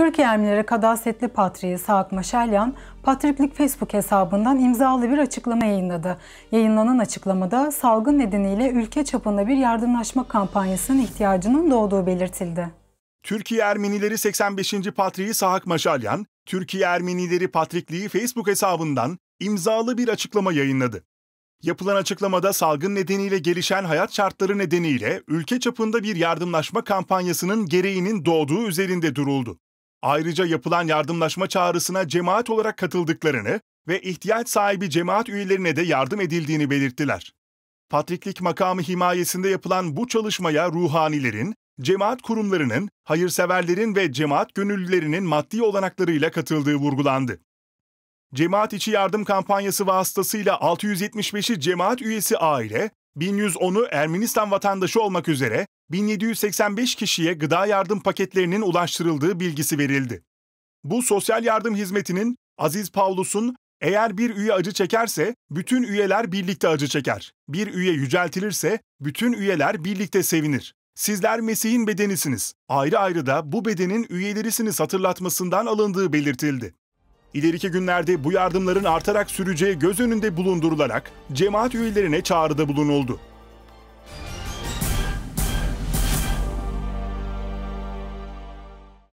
Türkiye Ermenileri Kadasetli Patriği Saak Maşalyan, Patriklik Facebook hesabından imzalı bir açıklama yayınladı. Yayınlanan açıklamada salgın nedeniyle ülke çapında bir yardımlaşma kampanyasının ihtiyacının doğduğu belirtildi. Türkiye Ermenileri 85. Patriği Saak Maşalyan, Türkiye Ermenileri Patrikliği Facebook hesabından imzalı bir açıklama yayınladı. Yapılan açıklamada salgın nedeniyle gelişen hayat şartları nedeniyle ülke çapında bir yardımlaşma kampanyasının gereğinin doğduğu üzerinde duruldu. Ayrıca yapılan yardımlaşma çağrısına cemaat olarak katıldıklarını ve ihtiyaç sahibi cemaat üyelerine de yardım edildiğini belirttiler. Patriklik makamı himayesinde yapılan bu çalışmaya ruhanilerin, cemaat kurumlarının, hayırseverlerin ve cemaat gönüllülerinin maddi olanaklarıyla katıldığı vurgulandı. Cemaat içi yardım kampanyası vasıtasıyla 675'i cemaat üyesi aile, 1110'u Ermenistan vatandaşı olmak üzere 1785 kişiye gıda yardım paketlerinin ulaştırıldığı bilgisi verildi. Bu sosyal yardım hizmetinin Aziz Paulus'un eğer bir üye acı çekerse bütün üyeler birlikte acı çeker. Bir üye yüceltilirse bütün üyeler birlikte sevinir. Sizler Mesih'in bedenisiniz. Ayrı ayrı da bu bedenin üyelerisini hatırlatmasından alındığı belirtildi. İleriki günlerde bu yardımların artarak süreceği göz önünde bulundurularak cemaat üyelerine çağrıda bulunuldu.